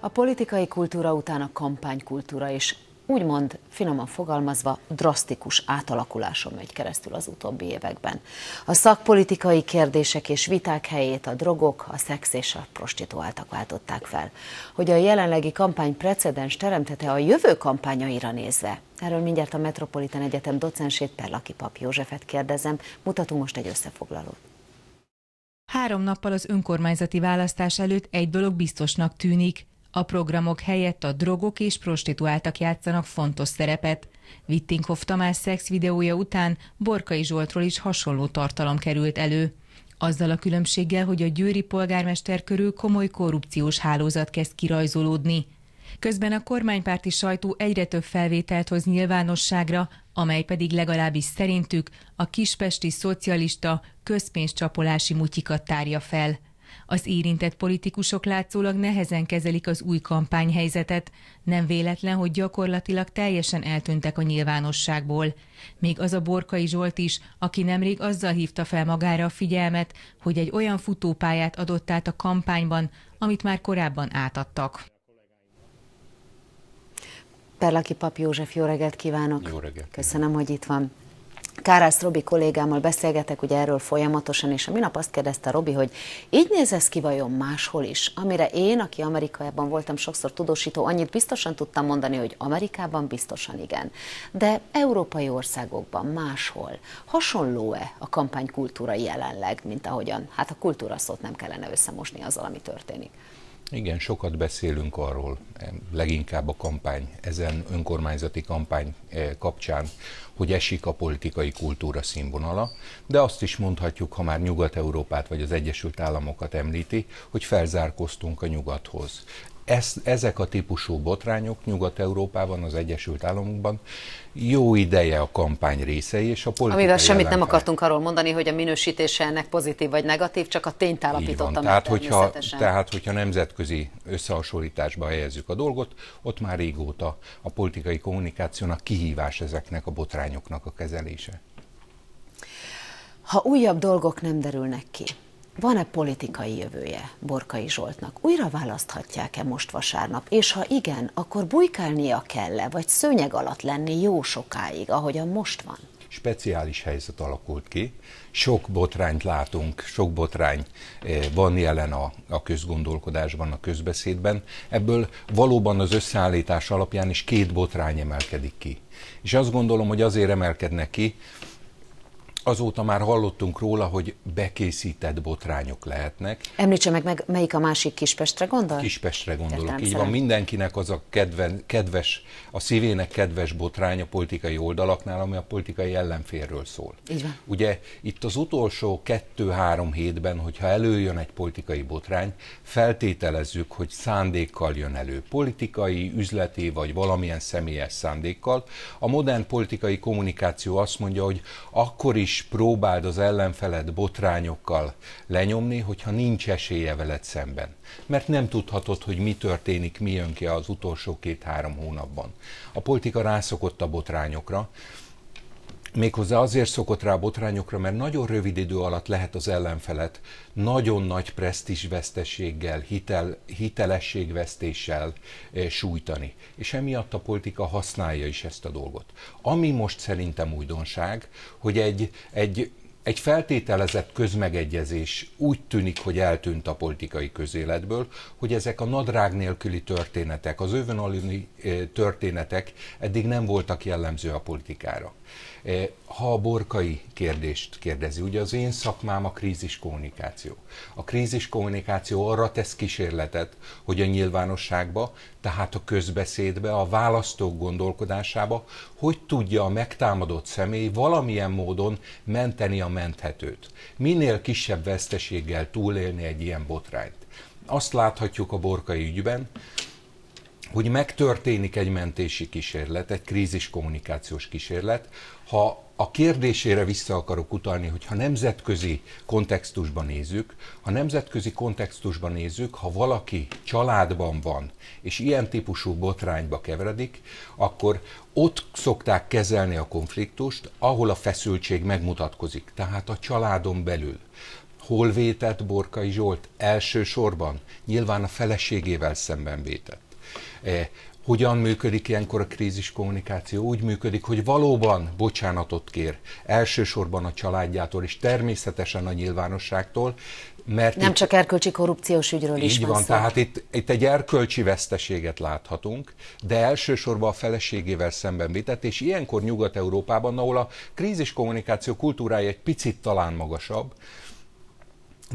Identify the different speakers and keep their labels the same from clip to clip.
Speaker 1: A politikai kultúra után a kampánykultúra is, úgymond finoman fogalmazva, drasztikus átalakuláson megy keresztül az utóbbi években. A szakpolitikai kérdések és viták helyét a drogok, a szex és a prostituáltak váltották fel. Hogy a jelenlegi kampány precedens teremtete a jövő kampányaira nézve, Erről mindjárt a Metropolitan Egyetem docensét Perlaki Pap Józsefet kérdezem, mutatunk most egy összefoglalót. Három nappal az önkormányzati választás előtt egy dolog biztosnak tűnik. A programok helyett a drogok és prostituáltak játszanak fontos szerepet. Wittinghoff Tamás szex videója után Borkai Zsoltról is hasonló tartalom került elő. Azzal a különbséggel, hogy a győri polgármester körül komoly korrupciós hálózat kezd kirajzolódni. Közben a kormánypárti sajtó egyre több felvételt hoz nyilvánosságra, amely pedig legalábbis szerintük a kispesti szocialista közpénzcsapolási mutyikat tárja fel. Az érintett politikusok látszólag nehezen kezelik az új kampányhelyzetet. Nem véletlen, hogy gyakorlatilag teljesen eltűntek a nyilvánosságból. Még az a Borkai Zsolt is, aki nemrég azzal hívta fel magára a figyelmet, hogy egy olyan futópályát adott át a kampányban, amit már korábban átadtak. Perlaki Pap József, jó reggelt kívánok! Jó reggelt! Köszönöm, hogy itt van. Kárász Robi kollégámmal beszélgetek ugye erről folyamatosan, és a minap azt kérdezte Robi, hogy így néz ez ki vajon máshol is, amire én, aki Amerikában voltam sokszor tudósító, annyit biztosan tudtam mondani, hogy Amerikában biztosan igen. De európai országokban máshol hasonló-e a kampánykultúra jelenleg, mint ahogyan? Hát a kultúra szót nem kellene összemosni azzal, ami történik.
Speaker 2: Igen, sokat beszélünk arról, leginkább a kampány, ezen önkormányzati kampány eh, kapcsán, hogy esik a politikai kultúra színvonala, de azt is mondhatjuk, ha már Nyugat-Európát vagy az Egyesült Államokat említi, hogy felzárkoztunk a nyugathoz ez, ezek a típusú botrányok Nyugat-Európában, az Egyesült Államokban jó ideje a kampány részei, és a politikai Amivel semmit nem
Speaker 1: akartunk arról mondani, hogy a minősítése ennek pozitív vagy negatív, csak a tényt állapítottam tehát, hogyha, tehát,
Speaker 2: hogyha nemzetközi összehasonlításba helyezzük a dolgot, ott már régóta a politikai kommunikációnak kihívás ezeknek a botrányoknak a kezelése.
Speaker 1: Ha újabb dolgok nem derülnek ki, van-e politikai jövője Borkai Zsoltnak? Újra választhatják-e most vasárnap? És ha igen, akkor bujkálnia kell-e, vagy szőnyeg alatt lenni jó sokáig, ahogyan most van?
Speaker 2: Speciális helyzet alakult ki. Sok botrányt látunk, sok botrány eh, van jelen a, a közgondolkodásban, a közbeszédben. Ebből valóban az összeállítás alapján is két botrány emelkedik ki. És azt gondolom, hogy azért emelkednek ki, Azóta már hallottunk róla, hogy bekészített botrányok lehetnek.
Speaker 1: Említse meg, meg melyik a másik Kispestre gondol?
Speaker 2: Kispestre gondolok, Értem, így van. Mindenkinek az a kedven, kedves, a szívének kedves botrány a politikai oldalaknál, ami a politikai ellenférről szól. Így van. Ugye itt az utolsó kettő-három hétben, hogyha előjön egy politikai botrány, feltételezzük, hogy szándékkal jön elő. Politikai, üzleti vagy valamilyen személyes szándékkal. A modern politikai kommunikáció azt mondja, hogy akkor is is próbáld az ellenfeled botrányokkal lenyomni, hogyha nincs esélye veled szemben. Mert nem tudhatod, hogy mi történik, mi jön ki az utolsó két-három hónapban. A politika rászokott a botrányokra, Méghozzá azért szokott rá botrányokra, mert nagyon rövid idő alatt lehet az ellenfelet nagyon nagy presztízsvesztességgel, hitel, hitelességvesztéssel e, sújtani. És emiatt a politika használja is ezt a dolgot. Ami most szerintem újdonság, hogy egy, egy egy feltételezett közmegegyezés úgy tűnik, hogy eltűnt a politikai közéletből, hogy ezek a nadrág nélküli történetek, az övön eh, történetek eddig nem voltak jellemző a politikára. Eh, ha a borkai kérdést kérdezi, ugye az én szakmám a krízis kommunikáció. A krízis kommunikáció arra tesz kísérletet, hogy a nyilvánosságba, tehát a közbeszédbe, a választók gondolkodásába, hogy tudja a megtámadott személy valamilyen módon menteni a menthetőt. Minél kisebb veszteséggel túlélni egy ilyen botrányt. Azt láthatjuk a borkai ügyben, hogy megtörténik egy mentési kísérlet, egy krízis kommunikációs kísérlet. Ha a kérdésére vissza akarok utalni, hogy ha nemzetközi kontextusban nézzük, ha nemzetközi kontextusban nézzük, ha valaki családban van, és ilyen típusú botrányba keveredik, akkor ott szokták kezelni a konfliktust, ahol a feszültség megmutatkozik, tehát a családon belül hol vétett Borkai Zsolt? Elsősorban nyilván a feleségével szemben vétett. Eh, hogyan működik ilyenkor a krízis kommunikáció? Úgy működik, hogy valóban bocsánatot kér, elsősorban a családjától és természetesen a nyilvánosságtól, mert nem itt, csak
Speaker 1: erkölcsi korrupciós
Speaker 2: ügyről így is van, van szó. tehát itt, itt egy erkölcsi veszteséget láthatunk, de elsősorban a feleségével szemben vitett, és ilyenkor Nyugat-Európában, ahol a krízis kommunikáció kultúrája egy picit talán magasabb,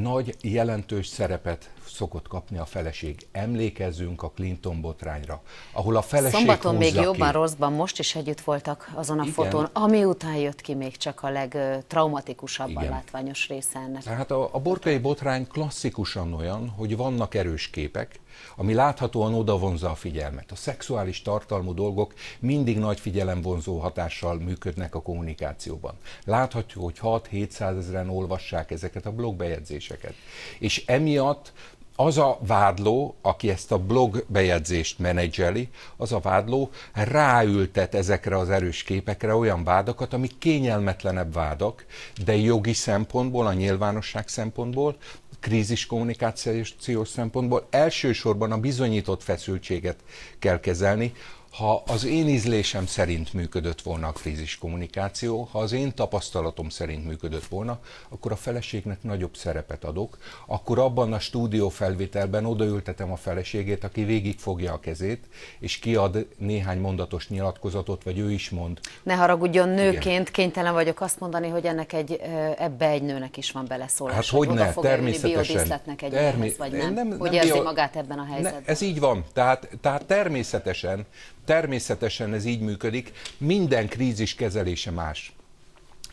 Speaker 2: nagy, jelentős szerepet szokott kapni a feleség. Emlékezzünk a Clinton botrányra, ahol a feleség Szombaton még ki. jobban
Speaker 1: rosszban, most is együtt voltak azon a Igen. fotón, ami után jött ki még csak a legtraumatikusabban Igen. látványos része ennek.
Speaker 2: Tehát a, a borkai botrány klasszikusan olyan, hogy vannak erős képek, ami láthatóan odavonza a figyelmet. A szexuális tartalmú dolgok mindig nagy vonzó hatással működnek a kommunikációban. Láthatjuk, hogy 6-700 ezeren olvassák ezeket a blogbejegyzéseket kérdéseket. És emiatt az a vádló, aki ezt a blog bejegyzést menedzseli, az a vádló ráültet ezekre az erős képekre olyan vádakat, amik kényelmetlenebb vádak, de jogi szempontból, a nyilvánosság szempontból, krízis kommunikációs szempontból elsősorban a bizonyított feszültséget kell kezelni, ha az én ízlésem szerint működött volna a krízis kommunikáció, ha az én tapasztalatom szerint működött volna, akkor a feleségnek nagyobb szerepet adok, akkor abban a stúdió felvételben odaültetem a feleségét, aki végig fogja a kezét, és kiad néhány mondatos nyilatkozatot, vagy ő is mond.
Speaker 1: Ne haragudjon, nőként Igen. kénytelen vagyok azt mondani, hogy ennek egy, ebbe egy nőnek is van beleszólása. Hát hogy, ne, természetesen. Egy termi- nőhez, vagy nem? nem, nem hogy érzi bio... magát ebben a helyzetben?
Speaker 2: Ne, ez így van. Tehát, tehát természetesen természetesen ez így működik, minden krízis kezelése más.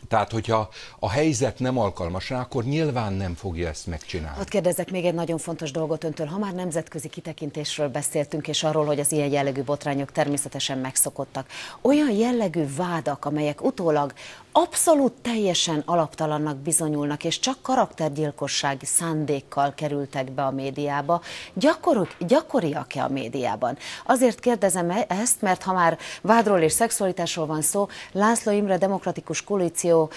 Speaker 2: Tehát, hogyha a helyzet nem alkalmas rá, akkor nyilván nem fogja ezt megcsinálni.
Speaker 1: Ott kérdezek még egy nagyon fontos dolgot öntől. Ha már nemzetközi kitekintésről beszéltünk, és arról, hogy az ilyen jellegű botrányok természetesen megszokottak. Olyan jellegű vádak, amelyek utólag abszolút teljesen alaptalannak bizonyulnak, és csak karaktergyilkossági szándékkal kerültek be a médiába, Gyakorok, gyakoriak-e a médiában? Azért kérdezem e-, ezt, mert ha már vádról és szexualitásról van szó, László Imre Demokratikus Koalíció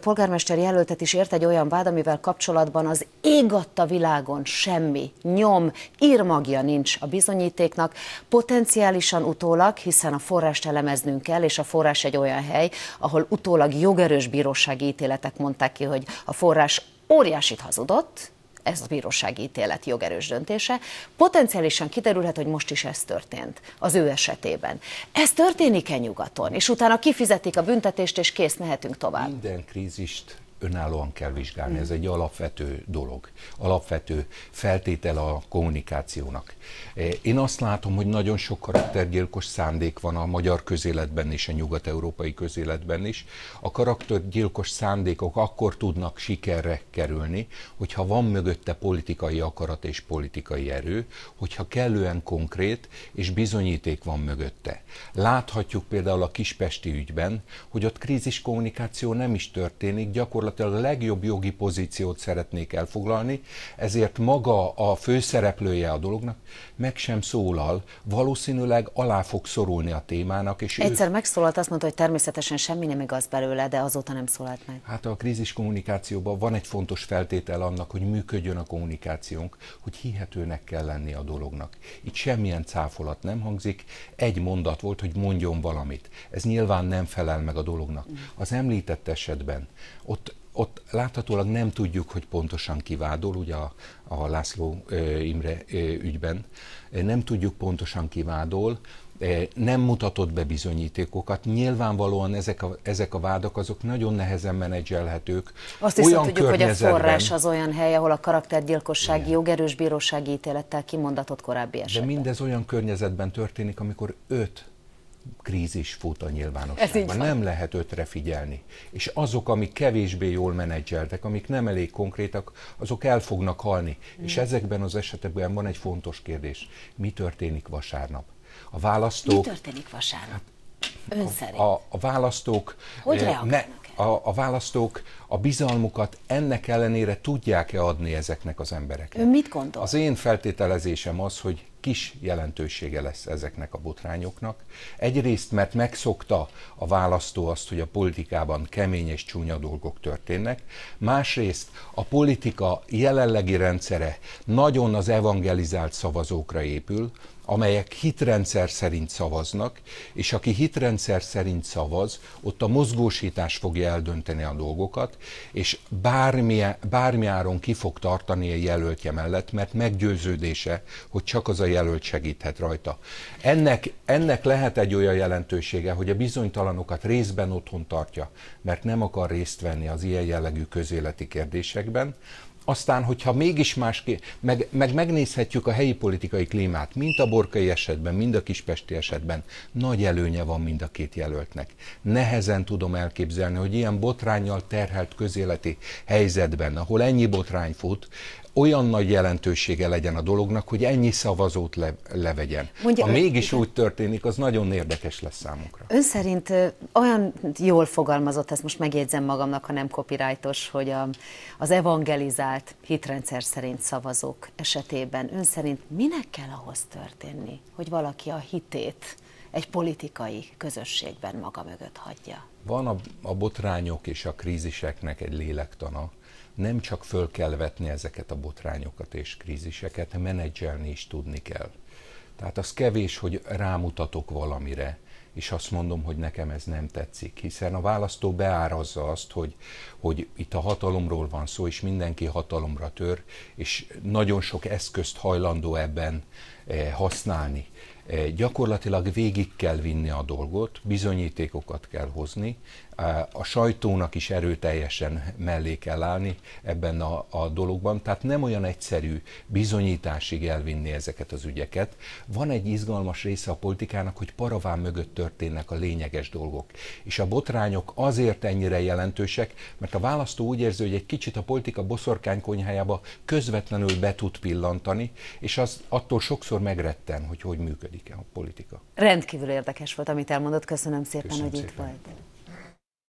Speaker 1: polgármester jelöltet is ért egy olyan vád, amivel kapcsolatban az égatta világon semmi, nyom, írmagja nincs a bizonyítéknak, potenciálisan utólag, hiszen a forrást elemeznünk kell, és a forrás egy olyan hely, ahol utólag utólag jogerős bírósági ítéletek mondták ki, hogy a forrás óriásit hazudott, ez a bírósági ítélet jogerős döntése, potenciálisan kiderülhet, hogy most is ez történt az ő esetében. Ez történik-e nyugaton? És utána kifizetik a büntetést, és kész, mehetünk tovább.
Speaker 2: Minden krízist önállóan kell vizsgálni. Hmm. Ez egy alapvető dolog, alapvető feltétel a kommunikációnak. E, én azt látom, hogy nagyon sok karaktergyilkos szándék van a magyar közéletben és a nyugat-európai közéletben is. A karaktergyilkos szándékok akkor tudnak sikerre kerülni, hogyha van mögötte politikai akarat és politikai erő, hogyha kellően konkrét és bizonyíték van mögötte. Láthatjuk például a kispesti ügyben, hogy ott krízis kommunikáció nem is történik, gyakorlatilag gyakorlatilag a legjobb jogi pozíciót szeretnék elfoglalni, ezért maga a főszereplője a dolognak meg sem szólal, valószínűleg alá fog szorulni a témának. És Egyszer ő...
Speaker 1: megszólalt, azt mondta, hogy természetesen semmi nem igaz belőle, de azóta nem szólalt
Speaker 2: meg. Hát a krízis kommunikációban van egy fontos feltétel annak, hogy működjön a kommunikációnk, hogy hihetőnek kell lenni a dolognak. Itt semmilyen cáfolat nem hangzik, egy mondat volt, hogy mondjon valamit. Ez nyilván nem felel meg a dolognak. Mm. Az említett esetben ott ott láthatólag nem tudjuk, hogy pontosan kivádol, ugye a, a László Imre ügyben, nem tudjuk pontosan kivádol, nem mutatott be bizonyítékokat. Nyilvánvalóan ezek a, ezek a vádak azok nagyon nehezen menedzselhetők. Azt is tudjuk, hogy a forrás az
Speaker 1: olyan hely, ahol a karaktergyilkossági jogerős bírósági ítélettel kimondatott korábbi esetben. De
Speaker 2: mindez olyan környezetben történik, amikor öt krízis fut a nyilvánosságban. Nem lehet ötre figyelni. És azok, amik kevésbé jól menedzseltek, amik nem elég konkrétak, azok el fognak halni. Mm. És ezekben az esetekben van egy fontos kérdés. Mi történik vasárnap? A választók... Mi
Speaker 1: történik vasárnap? Hát, Ön A,
Speaker 2: a választók... Hogy eh, reagálnak? Ne, a, a választók a bizalmukat ennek ellenére tudják-e adni ezeknek az embereknek?
Speaker 1: Ön mit gondol? Az
Speaker 2: én feltételezésem az, hogy kis jelentősége lesz ezeknek a botrányoknak. Egyrészt, mert megszokta a választó azt, hogy a politikában kemény és csúnya dolgok történnek, másrészt a politika jelenlegi rendszere nagyon az evangelizált szavazókra épül, amelyek hitrendszer szerint szavaznak, és aki hitrendszer szerint szavaz, ott a mozgósítás fogja eldönteni a dolgokat, és bármi, bármi áron ki fog tartani a jelöltje mellett, mert meggyőződése, hogy csak az a jelölt segíthet rajta. Ennek, ennek lehet egy olyan jelentősége, hogy a bizonytalanokat részben otthon tartja, mert nem akar részt venni az ilyen jellegű közéleti kérdésekben, aztán, hogyha mégis más, meg, meg megnézhetjük a helyi politikai klímát, mint a borkai esetben, mind a kispesti esetben, nagy előnye van mind a két jelöltnek. Nehezen tudom elképzelni, hogy ilyen botrányjal terhelt közéleti helyzetben, ahol ennyi botrány fut, olyan nagy jelentősége legyen a dolognak, hogy ennyi szavazót le, levegyen. Mondja, ha mégis úgy történik, az nagyon érdekes lesz számunkra.
Speaker 1: Ön szerint olyan jól fogalmazott, ezt most megjegyzem magamnak, ha nem copyrightos, hogy a, az evangelizált hitrendszer szerint szavazók esetében ön szerint minek kell ahhoz történni, hogy valaki a hitét egy politikai közösségben maga mögött hagyja?
Speaker 2: Van a, a botrányok és a kríziseknek egy lélektana, nem csak föl kell vetni ezeket a botrányokat és kríziseket, menedzselni is tudni kell. Tehát az kevés, hogy rámutatok valamire, és azt mondom, hogy nekem ez nem tetszik, hiszen a választó beárazza azt, hogy, hogy itt a hatalomról van szó, és mindenki hatalomra tör, és nagyon sok eszközt hajlandó ebben eh, használni. Eh, gyakorlatilag végig kell vinni a dolgot, bizonyítékokat kell hozni, eh, a sajtónak is erőteljesen mellé kell állni ebben a, a dologban, tehát nem olyan egyszerű bizonyításig elvinni ezeket az ügyeket. Van egy izgalmas része a politikának, hogy paraván mögött történnek a lényeges dolgok, és a botrányok azért ennyire jelentősek, mert a választó úgy érzi, hogy egy kicsit a politika konyhájába közvetlenül be tud pillantani, és az attól sokszor megretten, hogy hogy működik működik a politika.
Speaker 1: Rendkívül érdekes volt, amit elmondott. Köszönöm szépen, Köszönöm hogy szépen. itt volt.